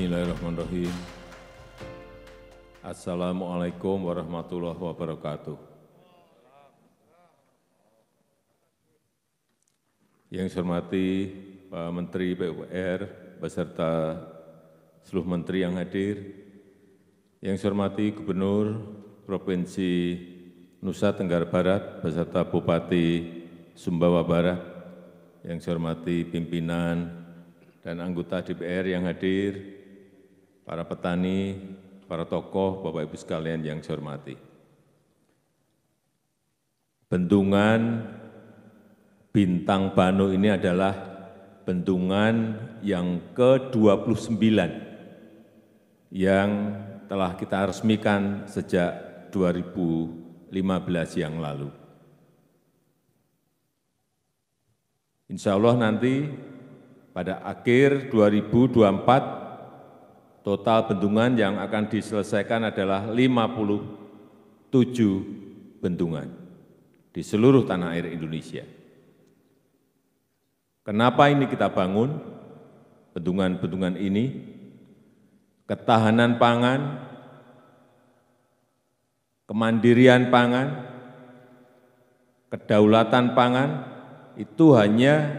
Bismillahirrahmanirrahim. Assalamualaikum warahmatullahi wabarakatuh. Yang saya hormati Pak Menteri PUPR beserta seluruh menteri yang hadir, yang saya hormati Gubernur Provinsi Nusa Tenggara Barat beserta Bupati Sumbawa Barat, yang saya hormati pimpinan dan anggota DPR yang hadir, para petani, para tokoh, Bapak-Ibu sekalian yang saya hormati. Bendungan Bintang Bano ini adalah bendungan yang ke-29 yang telah kita resmikan sejak 2015 yang lalu. Insya Allah nanti pada akhir 2024 Total bendungan yang akan diselesaikan adalah 57 bendungan di seluruh tanah air Indonesia. Kenapa ini kita bangun? Bendungan-bendungan ini, ketahanan pangan, kemandirian pangan, kedaulatan pangan itu hanya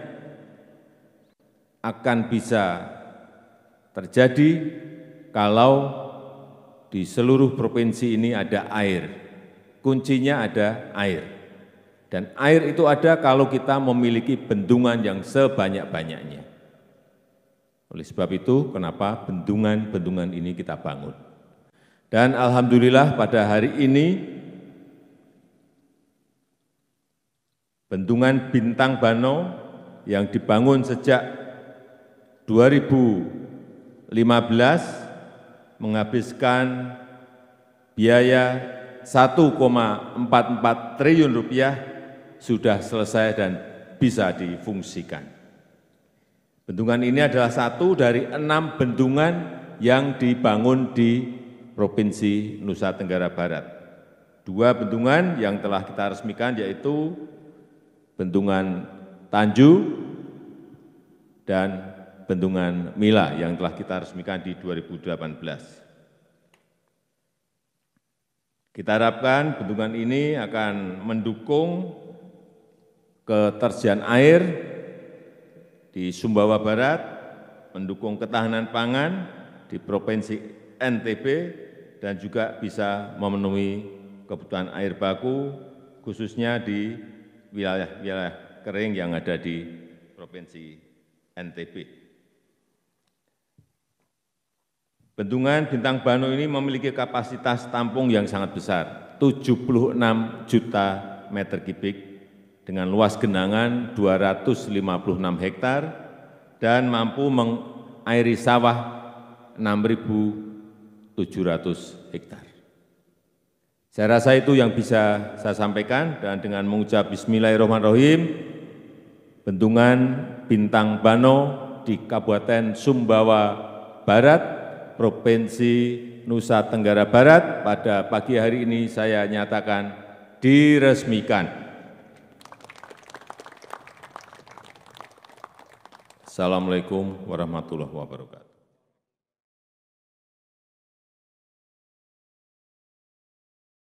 akan bisa terjadi kalau di seluruh provinsi ini ada air. Kuncinya ada air. Dan air itu ada kalau kita memiliki bendungan yang sebanyak-banyaknya. Oleh sebab itu, kenapa bendungan-bendungan ini kita bangun. Dan Alhamdulillah pada hari ini, bendungan Bintang Bano yang dibangun sejak 2015 menghabiskan biaya 1,44 triliun rupiah sudah selesai dan bisa difungsikan. Bendungan ini adalah satu dari enam bendungan yang dibangun di Provinsi Nusa Tenggara Barat. Dua bendungan yang telah kita resmikan yaitu bendungan Tanju dan bendungan mila yang telah kita resmikan di 2018. Kita harapkan bendungan ini akan mendukung ketersediaan air di Sumbawa Barat, mendukung ketahanan pangan di Provinsi NTB, dan juga bisa memenuhi kebutuhan air baku, khususnya di wilayah-wilayah kering yang ada di Provinsi NTB. Bendungan Bintang Bano ini memiliki kapasitas tampung yang sangat besar, 76 juta meter kubik dengan luas genangan 256 hektar dan mampu mengairi sawah 6.700 hektar. Saya rasa itu yang bisa saya sampaikan dan dengan mengucap bismillahirrahmanirrahim, bendungan Bintang Bano di Kabupaten Sumbawa Barat Provinsi Nusa Tenggara Barat pada pagi hari ini saya nyatakan diresmikan. Assalamualaikum warahmatullahi wabarakatuh.